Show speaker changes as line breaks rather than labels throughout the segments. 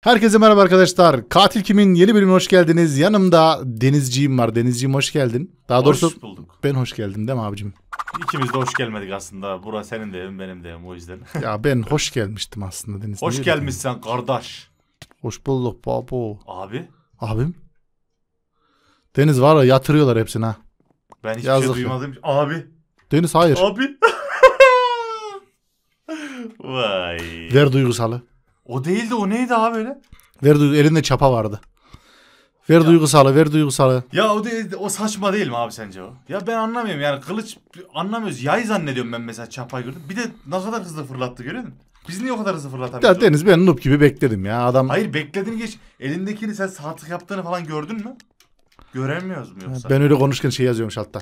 Herkese merhaba arkadaşlar. Katil Kim'in yeni bölümüne hoş geldiniz. Yanımda Denizciğim var. Denizciğim hoş geldin. Daha doğrusu hoş bulduk. ben hoş geldim değil mi abicim?
İkimiz de hoş gelmedik aslında. burası senin de evim benim de evim o yüzden. ya ben
hoş gelmiştim aslında Deniz. Hoş gelmişsen
yani? kardeş.
Hoş bulduk babo. Abi? Abim? Deniz var ya yatırıyorlar hepsini ha. Ben hiçbir şey Yazık şey duymadım. Ya.
Abi. Deniz hayır. Abi. Vay.
Ver duygusalı.
O değildi o neydi abi öyle?
Ver duygu elinde çapa vardı. Ver ya. duygusalı ver duygusalı.
Ya o değil, o saçma değil mi abi sence o? Ya ben anlamıyorum yani kılıç anlamıyoruz. Yay zannediyorum ben mesela çapa gördüm. Bir de ne kadar hızlı fırlattı görüyor musun? Biz niye o kadar hızlı fırlatamıyoruz? Ya
Deniz ben noob gibi bekledim ya adam. Hayır
bekledin geç. Elindekini sen saatlik yaptığını falan gördün mü? Göremiyoruz mu yoksa? Ben öyle
konuşken şey yazıyormuş altta.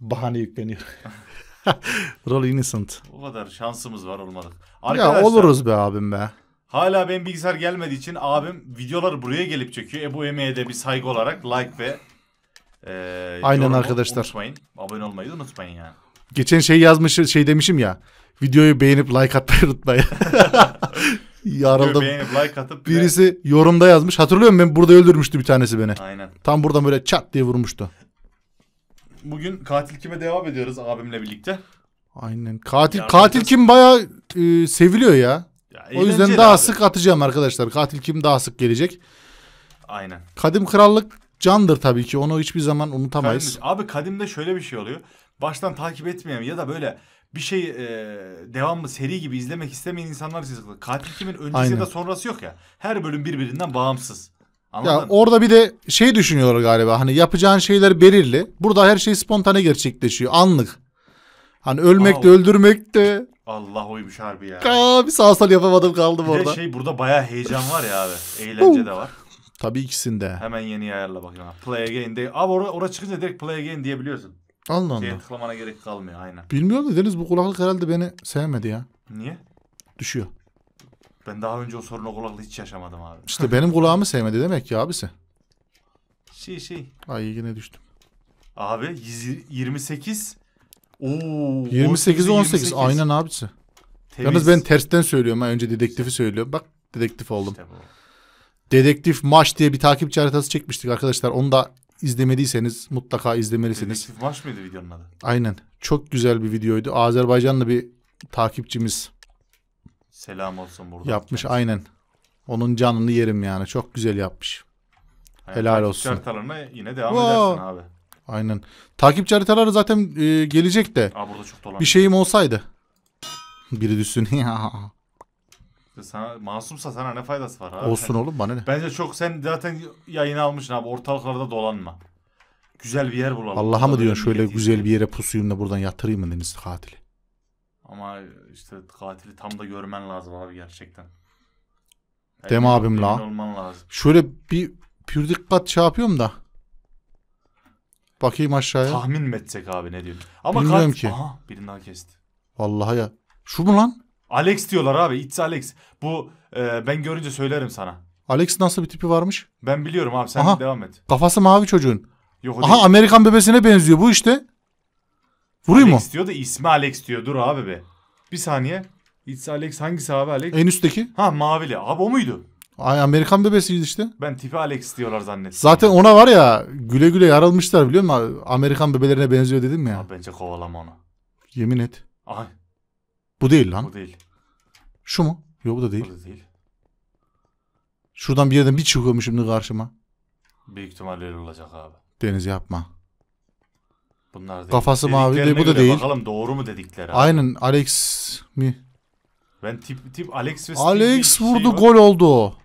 Bahane yükleniyor. Roll innocent.
O kadar şansımız var olmadık. Arkadaşlar, ya oluruz be abim be. Hala benim bilgisayar gelmediği için abim videoları buraya gelip çekiyor. E bu emeğe de bir saygı olarak like ve e, Aynen arkadaşlar. Unutmayın. Abone olmayı unutmayın yani.
Geçen şey yazmış şey demişim ya. Videoyu beğenip like atmayı unutmayın. Yarıldım. Beğenip like atıp Birisi de... yorumda yazmış. Hatırlıyor musun ben burada öldürmüştü bir tanesi beni. Aynen. Tam buradan böyle çat diye vurmuştu.
Bugün katil kime devam ediyoruz abimle birlikte. Aynen. Katil Yardım katil
kim baya e, seviliyor ya. O yüzden daha abi. sık atacağım arkadaşlar. Katil kim daha sık gelecek. Aynen. Kadim krallık candır tabii ki. Onu hiçbir zaman unutamayız.
Kadim, abi kadimde şöyle bir şey oluyor. Baştan takip etmeyen ya da böyle bir şey e, devamlı seri gibi izlemek istemeyen insanlar sıkıntı. Katil kimin öncesi Aynen. ya da sonrası yok ya. Her bölüm birbirinden bağımsız. Anladın ya mı?
orada bir de şey düşünüyorlar galiba. Hani yapacağın şeyler belirli. Burada her şey spontane gerçekleşiyor. Anlık. Hani ölmek Aa, de öldürmek de
Allah oymuş harbi ya.
Aa, bir sağ sal yapamadım kaldım bir orada. Bir şey burada
baya heyecan var ya abi. Eğlence de var. Tabii ikisinde. Hemen yeni ayarla bakayım. Play again de, Abi orada, orada çıkınca direkt play again diyebiliyorsun. Allah Allah. Şeye tıklamana gerek kalmıyor aynen.
Bilmiyorum da Deniz bu kulaklık herhalde beni sevmedi ya. Niye? Düşüyor.
Ben daha önce o sorunu kulaklığı hiç yaşamadım abi. İşte benim
kulağımı sevmedi demek ki abisi. Şey şey. Ay yine düştüm.
Abi 28 28 18, aynen
abisi. Temiz. Yalnız ben tersten söylüyorum önce dedektifi söylüyorum. Bak dedektif oldum. İşte Dedektif Maç diye bir takipçi haritası çekmiştik arkadaşlar. Onu da izlemediyseniz mutlaka izlemelisiniz. Dedektif Maç mıydı videonun adı? Aynen. Çok güzel bir videoydu. Azerbaycanlı bir takipçimiz
Selam olsun burada. Yapmış kendisi. aynen.
Onun canını yerim yani. Çok güzel yapmış. Yani Helal olsun.
Şartalarına yine devam wow. edersin abi.
Aynen. Takipçi haritaları zaten e, gelecek de. Aa, burada çok dolan. Bir şeyim olsaydı. Biri düşsün. ya.
Sana, masumsa sana ne faydası var abi? Olsun oğlum bana ne? Bence çok sen zaten yayın almışsın abi. Ortalıklarda dolanma. Güzel bir yer bulalım. Allah'a mı diyorsun şöyle
güzel bir yere pusuyum da buradan yatırayım mı deniz katili?
Ama işte katili tam da görmen lazım abi gerçekten.
Dem abim la.
Olman lazım.
Şöyle bir pür dikkat şey yapıyorum da. Bakayım aşağıya. Tahmin mi
etsek abi ne diyor? Ama Bilmiyorum ki. Aha, birini kesti.
Vallahi ya. Şu mu lan?
Alex diyorlar abi. It's Alex. Bu e, ben görünce söylerim sana.
Alex nasıl bir tipi varmış?
Ben biliyorum abi sen Aha. devam et.
Kafası mavi çocuğun.
Yok, Aha değil. Amerikan
bebesine benziyor bu işte. Vurayım Alex mı?
diyor da ismi Alex diyor. Dur abi be. Bir saniye. It's Alex hangisi abi Alex? En üstteki. Ha mavili. Abi o muydu? Ay Amerikan bebesiydi işte. Ben tipi Alex diyorlar zannettim. Zaten ona var ya
güle güle yaralmışlar biliyor musun? Amerikan bebelerine benziyor dedim ya. Abi
bence kovalama onu. Yemin et. Ay. Bu değil lan. Bu değil.
Şu mu? Yok bu da değil. Bu da değil. Şuradan bir yerden bir çıkıyormuş şimdi karşıma.
Büyük ihtimalle öyle olacak abi.
Deniz yapma.
Bunlar değil. Kafası mavi değil bu da değil. Bakalım doğru mu dedikleri abi.
Aynen Alex mi?
Ben tip tip Alex ve Alex vurdu şey
gol oldu.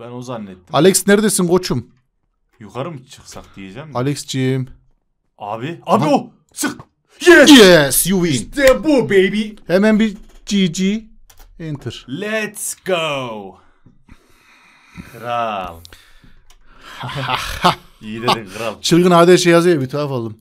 Ben o zannettim. Alex
neredesin koçum?
Yukarı mı çıksak diyeceğim.
Alex'ciğim.
Abi. Abi Aha. o. Sık. Yes. Yes you win. İşte bu baby. Hemen bir GG. Enter. Let's go. Kral. İyi dedin kral.
Çılgın şey yazıyor bir tuhaf oldum.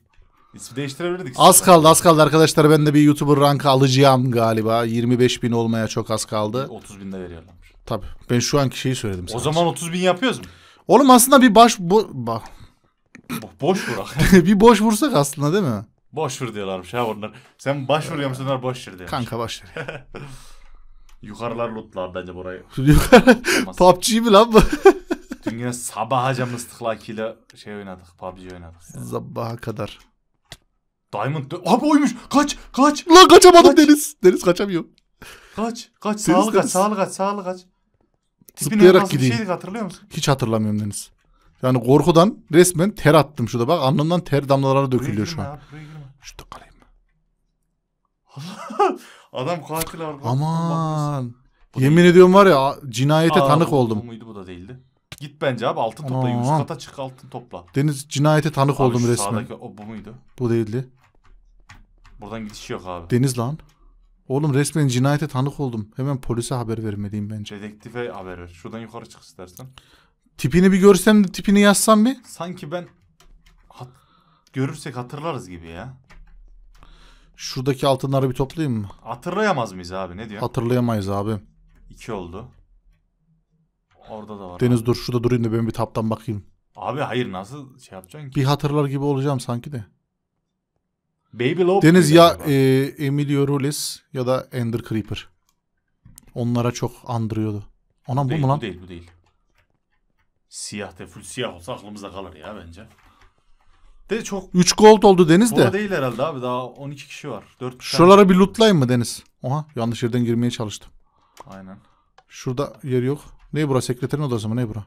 İsmi değiştirebilirdik. Az kaldı
az kaldı arkadaşlar ben de bir YouTuber rankı alacağım galiba. 25 bin olmaya çok az kaldı. 30 bin binde veriyorlar. Tabii. Ben şu anki şeyi söyledim. O zaman
30 bin yapıyoruz mu? Oğlum aslında bir baş... Bo bak. boş vurak.
bir boş vursak aslında değil mi?
Boş vur diyorlarmış ha onlar. Sen baş vuruyor musun? Onlar boş vur diyor. Kanka boş vur. Yukarılar lootlar bence burayı. PUBG mi lan bu? Dün yine sabahaca mıstıklakiyle şey oynadık. PUBG oynadık. Sabaha kadar. Diamond. Abi oymuş. Kaç. Kaç. Lan kaçamadım kaç. Deniz. Deniz kaçamıyor. Kaç. Kaç. Sağlı kaç. Sağlı kaç. Sağlı kaç. Tipine Zıplayarak gideyim. Bir şeydi hatırlıyor musun?
Hiç hatırlamıyorum Deniz. Yani korkudan resmen ter attım şurada bak. Alnımdan ter damlaları dökülüyor şu an. Abi,
Şurada kalayım. Adam katil var.
Aman. Yemin ediyorum var ya cinayete Aa, tanık bu, oldum. Bu
muydu bu da değildi. Git bence abi altın topla. Aman. Yüz kata çık altın topla. Deniz cinayete tanık abi oldum resmen. Sağdaki, o, bu muydu? Bu değildi. Buradan gidiş yok abi. Deniz
lan. Oğlum resmen cinayete tanık oldum. Hemen polise haber vermeliyim bence.
Dedektife haber ver. Şuradan yukarı çık
istersen. Tipini bir görsem de tipini yazsam bir. Sanki ben hat...
görürsek hatırlarız gibi ya.
Şuradaki altınları bir toplayayım mı?
Hatırlayamaz mıyız abi ne diyor?
Hatırlayamayız abi.
İki oldu. Orada da var. Deniz abi. dur
şurada durayım da ben bir taptan bakayım.
Abi hayır nasıl şey yapacaksın ki? Bir
hatırlar gibi olacağım sanki de.
Baby Lob Deniz ya
e, Emilio Ruiz ya da Ender Creeper. Onlara çok andırıyordu. Anam bu, mu lan? Bu değil
bu değil. Siyah de full siyah olsa aklımızda kalır ya bence. De çok 3 gold oldu Deniz de. Bu değil herhalde abi daha 12 kişi var. 4 Şuralara bir
lootlayın mı Deniz? Oha yanlış yerden girmeye çalıştım. Aynen. Şurada yer yok. Ne bura sekreterin odası mı ne bura?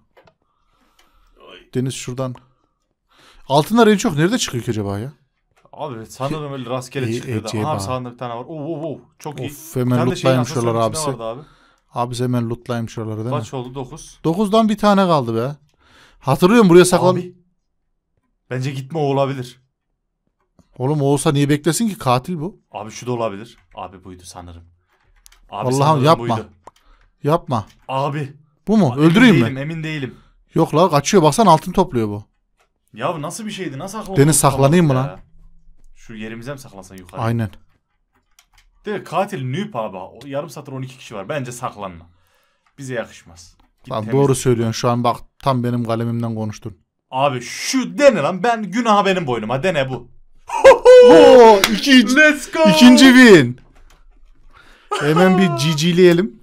Deniz şuradan. Altınlar en çok nerede çıkıyor ki acaba ya?
Abi sanırım öyle rastgele e, e, çıkıyordu. E, Aha sandıktan var. Oo oo oo. Çok iyi. Of hemen lootlaymış oralar abisi. Abi.
abisi hemen lootlaymış oraları değil Kaç mi? oldu? dokuz dokuzdan bir tane kaldı be. Hatırlıyorum buraya saklan. Abi. Bence gitme o olabilir. Oğlum o olsa niye beklesin ki katil bu? Abi şu da olabilir. Abi buydu sanırım. Abi Allah'ım yapma. Buydu. Yapma. Abi. Bu mu? Abi, Öldüreyim emin mi? Değilim, emin değilim. Yok la kaçıyor baksana altın topluyor bu.
Ya bu nasıl bir şeydi? Nasıl aklı Deniz saklanayım mı lan? Şu yerimize mi saklansan yukarı? Aynen. De katil nüp abi. yarım satır 12 kişi var. Bence saklanma. Bize yakışmaz. Git lan temiz. doğru
söylüyorsun şu an bak tam benim kalemimden konuştun.
Abi şu dene lan ben günah benim boynuma dene bu. Oo, ikinci, Let's go. İkinci bin. Hemen bir cicileyelim.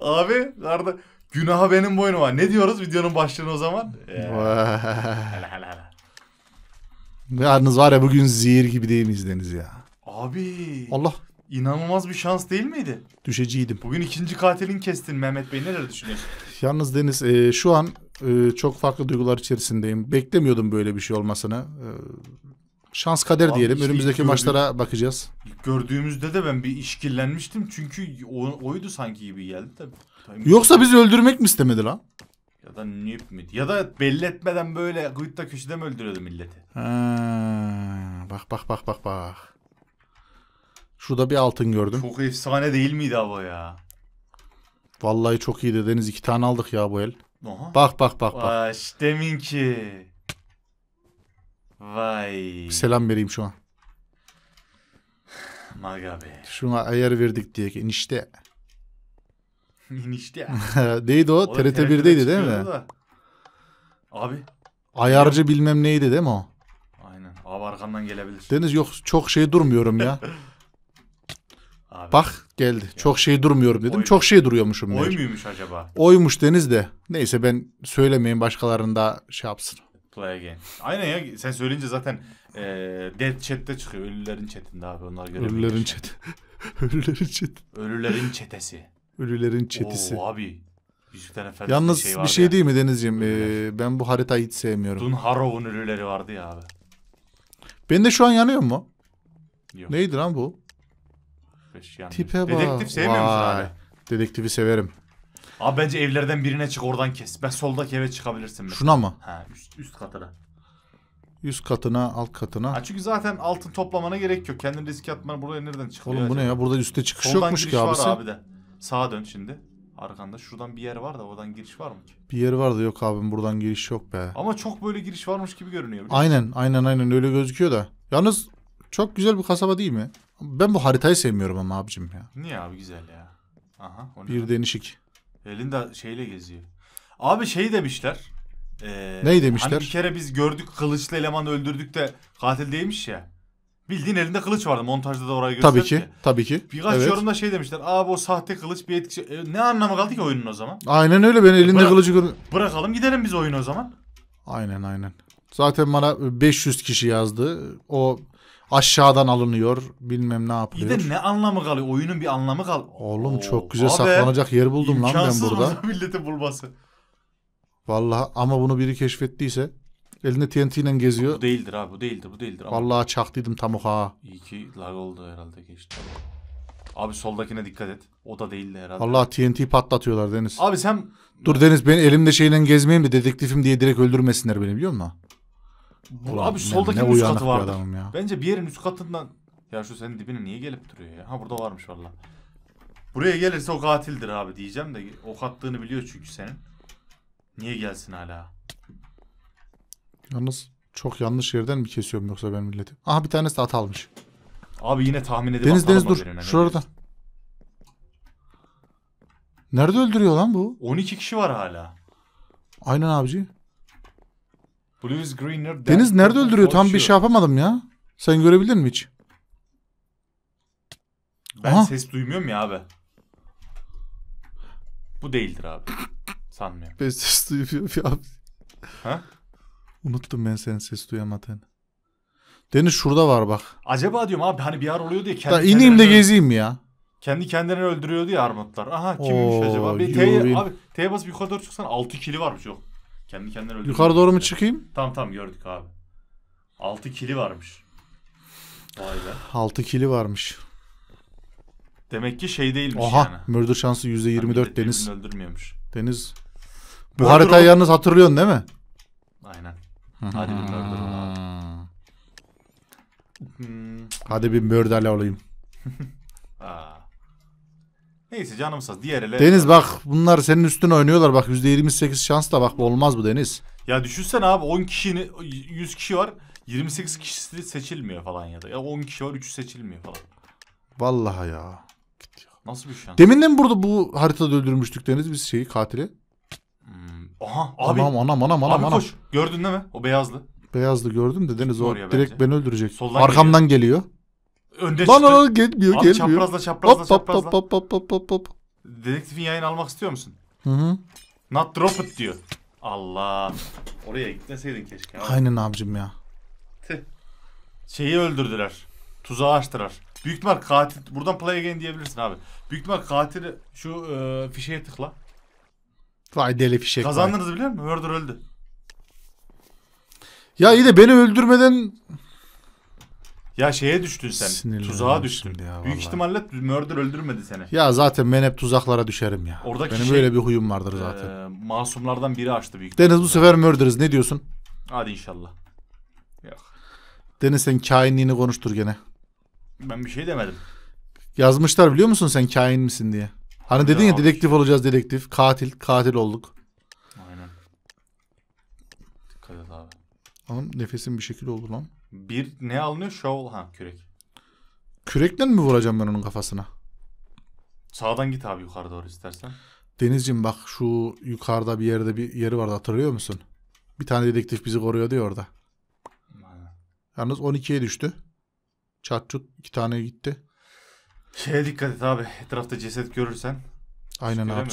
Abi arada günah benim boynuma. Ne diyoruz videonun başlığını o zaman? Ee, hele hele hele.
Yalnız var ya bugün zehir gibi değil mi Deniz ya?
Abi. Allah. İnanılmaz bir şans değil miydi? Düşeciydim. Bugün ikinci katilin kestin Mehmet Bey. Neler düşünüyorsun? Yalnız Deniz e,
şu an e, çok farklı duygular içerisindeyim. Beklemiyordum böyle bir şey olmasını. E, şans kader Abi diyelim. işte Önümüzdeki gördüğüm- maçlara
bakacağız. Gördüğümüzde de ben bir işkillenmiştim. Çünkü o, oydu sanki gibi geldi de. Yoksa
bizi öldürmek mi istemedi lan?
Ya da nüp mü? Ya da belli etmeden böyle gıyıtta köşede mi öldürüyordu milleti?
Ha, bak bak bak bak bak. Şurada bir altın gördüm. Çok efsane
değil miydi hava ya?
Vallahi çok iyiydi Deniz. iki tane aldık ya bu el. Aha. Bak bak bak bak.
Vay deminki. Vay. Bir
selam vereyim şu an.
Maga be.
Şuna ayar verdik diye ki işte.
Enişte yani. Neydi o? o TRT 1'deydi değil mi? Da. Abi.
Ayarcı bilmem neydi değil mi o?
Aynen. Abi arkandan gelebilir. Deniz
yok çok şey durmuyorum ya.
Abi. Bak
geldi. Ya. Çok şey durmuyorum dedim. Oy. Çok şey duruyormuşum. Oy muymuş acaba? Oymuş Deniz de. Neyse ben söylemeyin başkalarında şey yapsın.
Play again. Aynen ya sen söyleyince zaten e, dead chat'te çıkıyor. Ölülerin chat'inde abi onlar görebiliyor. Ölülerin chat'i. Ölülerin chat'i. Ölülerin çetesi. Ölülerin çetisi. Oo abi. Yüzük tane Yalnız şey bir şey yani. değil mi
Denizciğim? Ee, ben bu haritayı hiç sevmiyorum. Dunharov'un
ölüleri vardı ya abi.
Ben de şu an yanıyor mu?
Yok. Neydi lan bu? Beş, Tipe bak. Dedektif sevmiyor musun abi?
Dedektifi severim.
Abi bence evlerden birine çık oradan kes. Ben soldaki eve çıkabilirsin. Mesela. Şuna mı? He, üst, üst katına.
Üst katına, alt katına. Ha,
çünkü zaten altın toplamana gerek yok. Kendini riske atmana burada nereden çıkıyor? Oğlum bu acaba? ne ya? Burada üstte çıkış Soldan yokmuş ki abisi. Var abi de. Sağa dön şimdi. Arkanda şuradan bir yer var da oradan giriş var mı ki?
Bir yer var da yok abim buradan giriş yok be.
Ama çok böyle giriş varmış gibi görünüyor. Aynen
aynen aynen öyle gözüküyor da. Yalnız çok güzel bir kasaba değil mi? Ben bu haritayı sevmiyorum ama abicim ya.
Niye abi güzel ya. Aha. o Bir lan? denişik. Elinde şeyle geziyor. Abi şey demişler. Ee, Neyi demişler? Hani bir kere biz gördük kılıçlı eleman öldürdük de katil değilmiş ya. Bildiğin elinde kılıç vardı. Montajda da orayı gösterdi. Tabii ki.
Tabii ki. Birkaç evet. yorumda
şey demişler. Abi o sahte kılıç bir etkisi. E, ne anlamı kaldı ki oyunun o zaman?
Aynen öyle. Ben e, elinde Bırak, kılıcı
Bırakalım gidelim biz oyunu o zaman.
Aynen aynen. Zaten bana 500 kişi yazdı. O aşağıdan alınıyor. Bilmem ne yapıyor. Bir de
ne anlamı kalıyor? Oyunun bir anlamı kal. Oğlum Oo, çok güzel abi, saklanacak yer buldum lan ben burada. İmkansız milleti bulması.
Vallahi ama bunu biri keşfettiyse Elinde TNT ile geziyor. Bu değildir abi bu değildir bu değildir. Ama Vallahi çaktıydım tam o
İyi ki lag oldu herhalde geçti. Abi soldakine dikkat et. O da değildi herhalde. Vallahi
TNT patlatıyorlar Deniz. Abi sen... Dur Deniz ben elimde şeyle gezmeyeyim de dedektifim diye direkt öldürmesinler beni biliyor musun?
Ulan, abi soldaki üst katı vardı. Ya. Bence bir yerin üst katından... Ya şu senin dibine niye gelip duruyor ya? Ha burada varmış valla. Buraya gelirse o katildir abi diyeceğim de ok attığını biliyor çünkü senin. Niye gelsin hala?
Yalnız çok yanlış yerden mi kesiyorum yoksa ben
milleti? Aha bir tanesi de at almış. Abi yine tahmin edip Deniz Deniz dur. Şurada.
Nerede öldürüyor lan bu?
12 kişi var hala.
Aynen abici.
Blues Greener. Deniz nerede öldürüyor? Tam
bir şey yapamadım ya. Sen görebildin mi hiç?
Ben Aha. ses duymuyorum ya abi. Bu değildir abi. Sanmıyorum. Ben
ses duymuyorum ya abi. Ha? Unuttum ben senin ses duyamadığını. Deniz şurada var bak.
Acaba diyorum abi hani bir yer oluyor diye kendi da de gezeyim ya. Kendi kendilerini öldürüyordu ya armutlar. Aha kimmiş Oo, acaba? Bir T'ye, abi T'ye basıp yukarı doğru çıksan 6 kili varmış yok. Kendi kendilerini öldürüyor. Yukarı doğru mu çıkayım? Tamam tamam gördük abi. 6 kili varmış. Vay be.
6 kili varmış.
Demek ki şey değilmiş Oha, yani.
Oha murder şansı %24 yani Deniz. Öldürmüyormuş. Deniz. Bu haritayı yalnız hatırlıyorsun değil mi?
Hadi bir murder Hmm.
Hadi bir murder olayım.
Neyse canım saz. Diğer ele... Deniz bak
bunlar senin üstüne oynuyorlar. Bak %28 şans da bak bu olmaz bu Deniz.
Ya düşünsene abi 10 kişinin 100 kişi var. 28 kişisi seçilmiyor falan ya da. Ya 10 kişi var 3'ü seçilmiyor falan. Vallahi ya. Nasıl bir şans? demin
de mi burada bu haritada öldürmüştük Deniz biz şeyi katili.
Aha abi. Anam anam anam anam. Abi anam. koş. Gördün değil mi?
O beyazlı. Beyazlı gördüm de Deniz o direkt bence. beni öldürecek. Soldan Arkamdan geliyor.
geliyor. Önde Lan lan gelmiyor abi, gelmiyor. Çaprazla çaprazla hop, çaprazla. Hop hop hop hop hop hop. Dedektifin yayını almak istiyor musun? Hı hı. Not drop it diyor. Allah. Oraya gitmeseydin keşke. Abi. Aynen abicim ya. Şeyi öldürdüler. Tuzağı açtılar. Büyük ihtimal katil... Buradan play again diyebilirsin abi. Büyük ihtimal katili şu e, fişeye tıkla.
Vay deli fişek. Kazandınız
vay. biliyor musun? Murder öldü.
Ya iyi de beni öldürmeden
ya şeye düştün sen. Sinirli tuzağa düştün. Ya, Büyük ihtimalle Murder öldürmedi seni.
Ya zaten ben hep tuzaklara düşerim ya. Oradaki Benim şey, böyle bir huyum vardır zaten.
E, masumlardan biri açtı büyük Deniz bu
sefer Murder'ız ne diyorsun?
Hadi inşallah. Yok.
Deniz sen kainliğini konuştur gene.
Ben bir şey demedim.
Yazmışlar biliyor musun sen kain misin diye. Hani dedin ya dedektif olacağız dedektif. Katil, katil olduk.
Aynen. Dikkat et abi.
Anam nefesim bir şekilde oldu lan.
Bir ne alınıyor? Shovel ha kürek.
Kürekle mi vuracağım ben onun kafasına?
Sağdan git abi yukarı doğru istersen.
Denizciğim bak şu yukarıda bir yerde bir yeri vardı hatırlıyor musun? Bir tane dedektif bizi koruyor diyor orada. Aynen. Yalnız 12'ye düştü. Çat çut iki tane gitti. Şeye dikkat et abi.
Etrafta ceset görürsen. Aynen abi.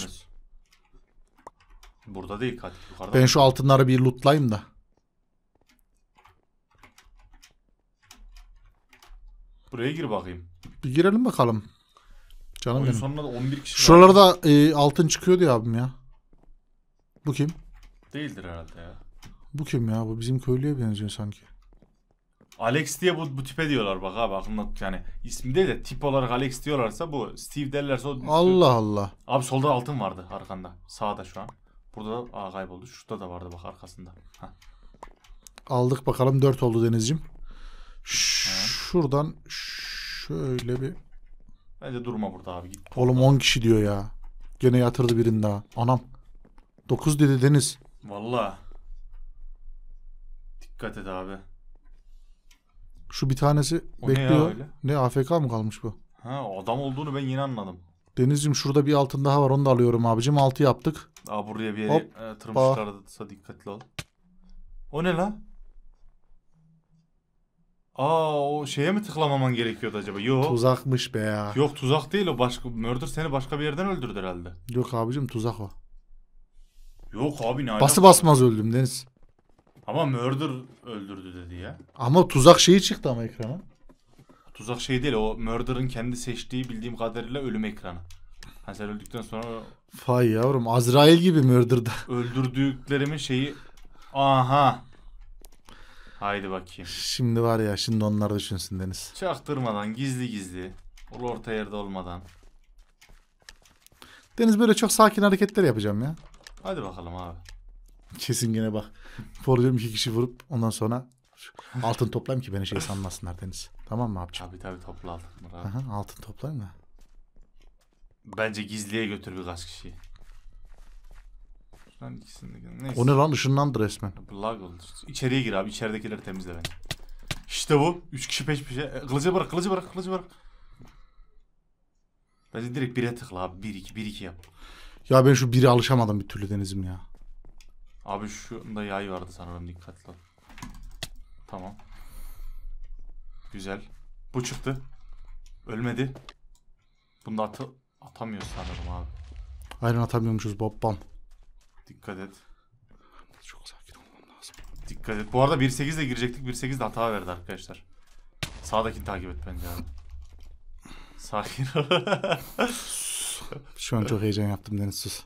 Burada değil katil yukarıda. Ben şu
altınları bir lootlayayım da.
Buraya gir bakayım.
Bir girelim bakalım. Canım Oyun benim. sonunda da 11 kişi Şuralarda var. e, altın çıkıyordu diye abim ya. Bu kim?
Değildir herhalde ya.
Bu kim ya? Bu bizim köylüye benziyor sanki.
Alex diye bu, bu tipe diyorlar bak abi aklımda yani ismi değil de tip olarak Alex diyorlarsa bu Steve derlerse o Allah Allah. Abi solda altın vardı arkanda. Sağda şu an. Burada da aa, kayboldu. Şurada da vardı bak arkasında. Heh.
Aldık bakalım 4 oldu Deniz'cim. Şuradan şöyle bir
Bence durma burada abi
git. Oğlum 10 kişi diyor ya. Gene yatırdı birini daha. Anam. 9 dedi Deniz.
Valla. Dikkat et abi.
Şu bir tanesi o bekliyor. Ne, ne AFK mı kalmış bu?
Ha adam olduğunu ben yine anladım.
Denizciğim şurada bir altın daha var onu da alıyorum abicim. Altı yaptık. Aa buraya bir yere e, tırmışlarsa
dikkatli ol. O ne lan? Aa o şeye mi tıklamaman gerekiyordu acaba? Yok. Tuzakmış be ya. Yok tuzak değil o başka murder seni başka bir yerden öldürdü herhalde. Yok abicim tuzak o. Yok abi ne Bası
basmaz öldüm Deniz.
Ama Murder öldürdü dedi ya.
Ama tuzak şeyi çıktı ama ekrana.
Tuzak şey değil o Murder'ın kendi seçtiği bildiğim kadarıyla ölüm ekranı. Hani sen öldükten sonra
Fay yavrum Azrail gibi Murder'da.
öldürdüklerimin şeyi aha. Haydi bakayım.
Şimdi var ya şimdi onlar düşünsün Deniz.
Çaktırmadan gizli gizli. Ol orta yerde olmadan.
Deniz böyle çok sakin hareketler yapacağım ya.
Hadi bakalım abi.
Kesin gene bak. Fordiyorum iki kişi vurup ondan sonra altın toplayayım ki beni şey
sanmasınlar Deniz. Tamam mı abicim? Tabii tabii topla altın. Aha,
altın toplayayım da.
Bence gizliye götür bir birkaç kişiyi.
Şuradan ikisini
Neyse. O ne lan ışınlandı resmen. Lag oldu. İçeriye gir abi içeridekileri temizle beni. İşte bu. Üç kişi peş peşe. E, kılıcı bırak kılıcı bırak kılıcı bırak. Bence direkt bire tıkla abi. bir iki, bir iki yap.
Ya ben şu biri alışamadım bir türlü Deniz'im ya.
Abi şunda yay vardı sanırım dikkatli ol. Tamam. Güzel. Bu çıktı. Ölmedi. Bunu da at atamıyoruz sanırım abi.
Aynen atamıyormuşuz bobbam.
Dikkat et. Çok sakin olmam lazım. Dikkat et. Bu arada 1.8 de girecektik. 1.8 de hata verdi arkadaşlar. Sağdakini takip et bence abi. Sakin ol.
Şu an çok heyecan yaptım Deniz sus.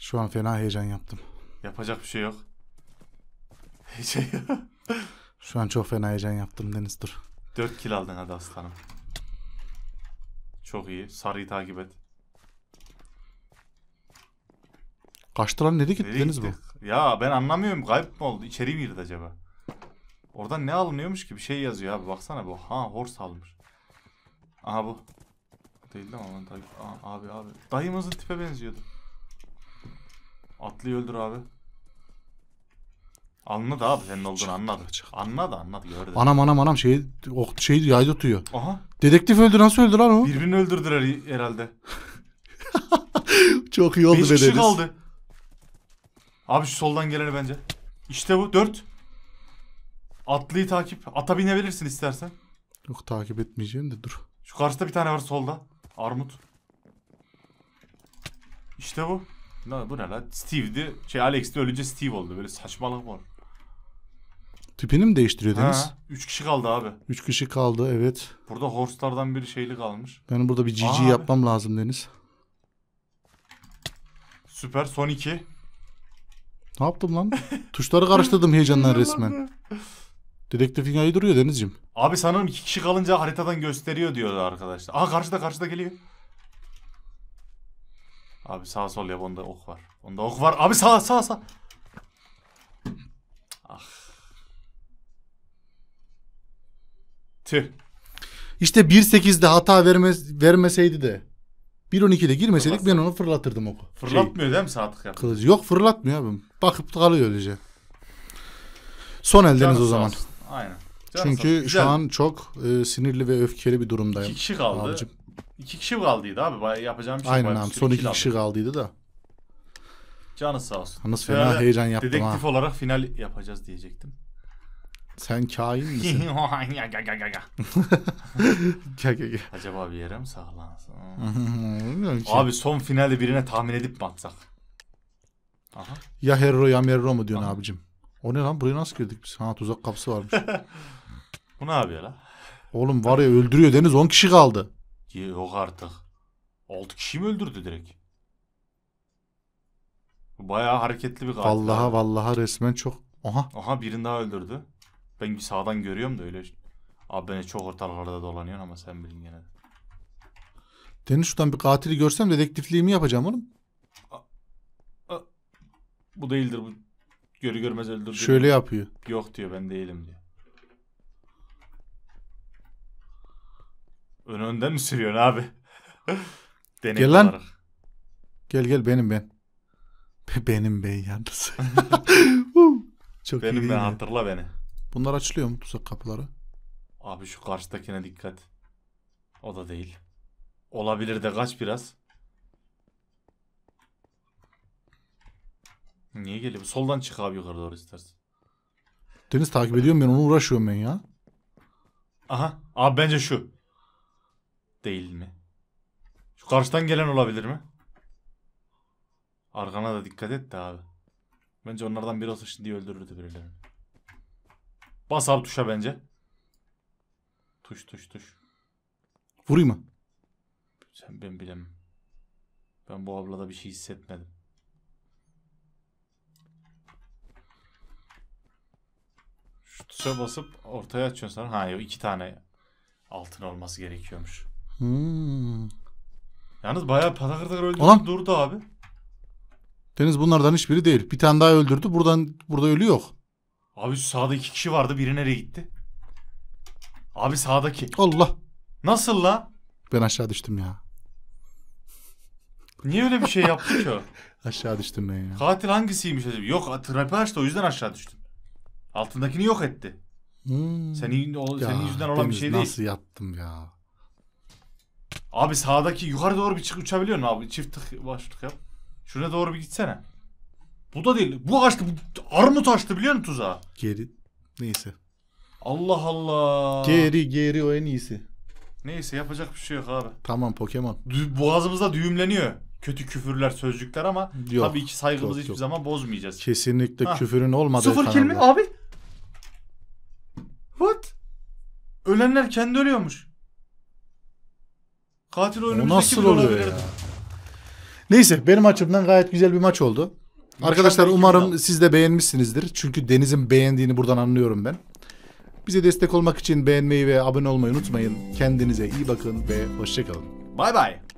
Şu an fena heyecan yaptım.
Yapacak bir şey yok.
Heyecan Şu an çok fena heyecan yaptım Deniz dur.
4 kill aldın hadi aslanım. Çok iyi. Sarıyı takip et. Kaçtı lan nereye gitti Deniz bu? Ya ben anlamıyorum. Kayıp mı oldu? İçeri mi girdi acaba? Oradan ne alınıyormuş ki? Bir şey yazıyor abi. Baksana bu. Ha horse almış. Aha bu. Değil ama ben abi abi. Dayımızın tipe benziyordu. Atlıyı öldür abi. Anladı abi senin olduğunu anladı. Anladı anladı gördü. Anam
anam anam şey, ok, şey yayda tutuyor. Aha. Dedektif öldü nasıl öldü lan o? Birbirini öldürdüler her, herhalde. Çok iyi oldu Beş kişi Deniz. kaldı.
Abi şu soldan geleni bence. İşte bu dört. Atlıyı takip. Ata binebilirsin istersen.
Yok takip etmeyeceğim de dur.
Şu karşıda bir tane var solda. Armut. İşte bu. Ne bu ne lan? Steve'di. Şey Alex Alex'ti ölünce Steve oldu. Böyle saçmalık var.
Tipini mi değiştiriyor Deniz? Ha,
üç kişi kaldı abi.
Üç kişi kaldı evet.
Burada horse'lardan biri şeyli kalmış. Benim burada bir GG Aa, abi. yapmam
lazım Deniz.
Süper son iki.
Ne yaptım lan? Tuşları karıştırdım heyecandan resmen. Dedektifin Hikaye duruyor Deniz'cim.
Abi sanırım iki kişi kalınca haritadan gösteriyor diyorlar arkadaşlar. Aha karşıda karşıda geliyor. Abi sağ sol ya onda ok var. Onda ok var. Abi sağ sağ sağ. Ah.
Tüh. İşte 1.8'de hata vermez, vermeseydi de 1.12'de girmeseydik Fırlatsa. ben onu fırlatırdım oku. Fırlatmıyor
şey, değil mi saatlik yaptı? Kılıcı
yok fırlatmıyor abim. Bakıp kalıyor öylece. Son eldeniz Canı o zaman. Aynen. Canı Çünkü şu an çok e, sinirli ve öfkeli bir durumdayım. İki kişi kaldı. Abicim.
İki kişi kaldıydı abi. Bayağı yapacağım bir şey Aynen abi. Son iki
kişi kaldıydı da.
Canı sağ olsun. Nasıl fena Şöyle heyecan yaptım dedektif ha. Dedektif olarak final yapacağız diyecektim.
Sen kain misin?
ya ya ya ya ya. Acaba bir yere mi saklansın? Abi son finalde birine tahmin edip mi atsak? Aha.
Ya Herro ya Merro mu diyorsun abicim? O ne lan? burayı nasıl girdik biz? Ha tuzak kapısı varmış.
Bu ne yapıyor lan?
Oğlum var ya öldürüyor Deniz 10 kişi kaldı.
Yok artık. 6 kişi mi öldürdü direkt? Bayağı hareketli bir katil. Vallaha abi. vallaha
resmen çok. Oha,
Aha birini daha öldürdü. Ben sağdan görüyorum da öyle. Abi beni çok ortalarda dolanıyorsun ama sen bilin gene
Deniz şuradan bir katili görsem dedektifliğimi yapacağım oğlum.
Bu değildir bu. Görü görmez öldürdü. Şöyle yapıyor. Yok diyor ben değilim diyor. Ön önden mi sürüyorsun abi? Denekli gel lan. Olarak.
Gel gel benim ben. Benim ben yalnız. Çok benim ben hatırla beni. Bunlar açılıyor mu tuzak kapıları?
Abi şu karşıdakine dikkat. O da değil. Olabilir de kaç biraz. Niye geliyor? Soldan çık abi yukarı doğru istersen.
Deniz takip ediyorum ben onu uğraşıyorum ben ya.
Aha. Abi bence şu. Değil mi? Şu karşıdan gelen olabilir mi? Arkana da dikkat et de abi. Bence onlardan biri olsa şimdi öldürürdü birilerini. Bas abi tuşa bence. Tuş tuş tuş. Vurayım mı? Sen ben bilemem. Ben bu ablada bir şey hissetmedim. Şu tuşa basıp ortaya açıyorsun sana. Ha yok iki tane altın olması gerekiyormuş.
Hmm.
Yalnız bayağı patakır takır öldürdü Ulan. durdu abi.
Deniz bunlardan hiçbiri değil. Bir tane daha öldürdü. Buradan
burada ölü yok. Abi sağda iki kişi vardı. Biri nereye gitti? Abi sağdaki. Allah. Nasıl la?
Ben aşağı düştüm ya.
Niye öyle bir şey yaptı ki o?
aşağı düştüm ben ya.
Katil hangisiymiş acaba? Yok trapi açtı o yüzden aşağı düştüm. Altındakini yok etti. Hmm. Senin, o, ya, senin yüzünden olan bir şey değil. Nasıl
yattım ya?
Abi sağdaki yukarı doğru bir çık uçabiliyor musun abi? Çift tık baş tık yap. Şuna doğru bir gitsene. Bu da değil. Bu açtı. Bu armut açtı biliyor musun tuzağa? Geri. Neyse. Allah Allah. Geri
geri o en iyisi.
Neyse yapacak bir şey yok abi.
Tamam Pokemon.
Dü- boğazımızda düğümleniyor. Kötü küfürler, sözcükler ama Yok, tabii ki saygımızı yok, hiçbir yok. zaman bozmayacağız.
Kesinlikle Ha. küfürün olmadığı Sıfır kill mi abi?
What? Ölenler kendi ölüyormuş. Katil O nasıl oluyor ya?
Neyse benim açımdan gayet güzel bir maç oldu. Arkadaşlar Mükemmel umarım siz de beğenmişsinizdir. Çünkü Deniz'in beğendiğini buradan anlıyorum ben. Bize destek olmak için beğenmeyi ve abone olmayı unutmayın. Kendinize iyi bakın ve hoşçakalın.
Bay bay.